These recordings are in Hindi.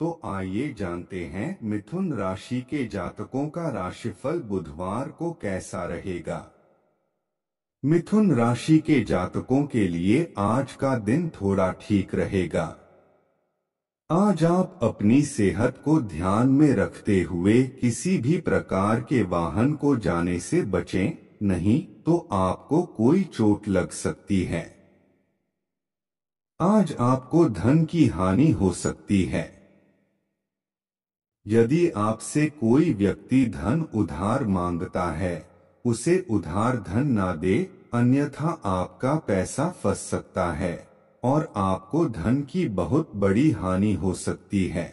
तो आइए जानते हैं मिथुन राशि के जातकों का राशिफल बुधवार को कैसा रहेगा मिथुन राशि के जातकों के लिए आज का दिन थोड़ा ठीक रहेगा आज आप अपनी सेहत को ध्यान में रखते हुए किसी भी प्रकार के वाहन को जाने से बचें, नहीं तो आपको कोई चोट लग सकती है आज आपको धन की हानि हो सकती है यदि आपसे कोई व्यक्ति धन उधार मांगता है उसे उधार धन ना दे अन्यथा आपका पैसा फंस सकता है और आपको धन की बहुत बड़ी हानि हो सकती है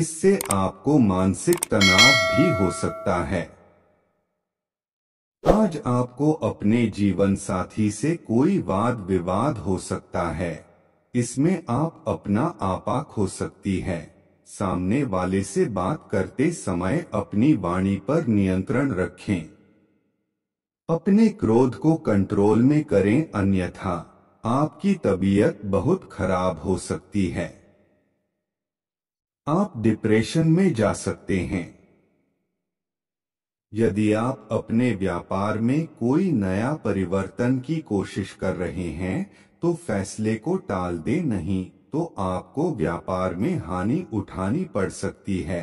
इससे आपको मानसिक तनाव भी हो सकता है आज आपको अपने जीवन साथी से कोई वाद विवाद हो सकता है इसमें आप अपना आपा खो सकती है सामने वाले से बात करते समय अपनी वाणी पर नियंत्रण रखें अपने क्रोध को कंट्रोल में करें अन्यथा आपकी तबीयत बहुत खराब हो सकती है आप डिप्रेशन में जा सकते हैं यदि आप अपने व्यापार में कोई नया परिवर्तन की कोशिश कर रहे हैं तो फैसले को टाल दे नहीं तो आपको व्यापार में हानि उठानी पड़ सकती है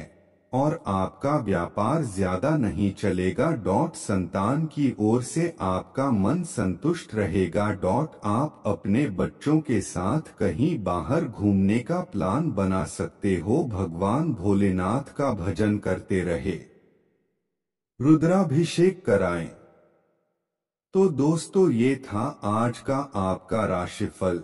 और आपका व्यापार ज्यादा नहीं चलेगा डॉट संतान की ओर से आपका मन संतुष्ट रहेगा डॉट आप अपने बच्चों के साथ कहीं बाहर घूमने का प्लान बना सकते हो भगवान भोलेनाथ का भजन करते रहे रुद्राभिषेक कराएं तो दोस्तों ये था आज का आपका राशिफल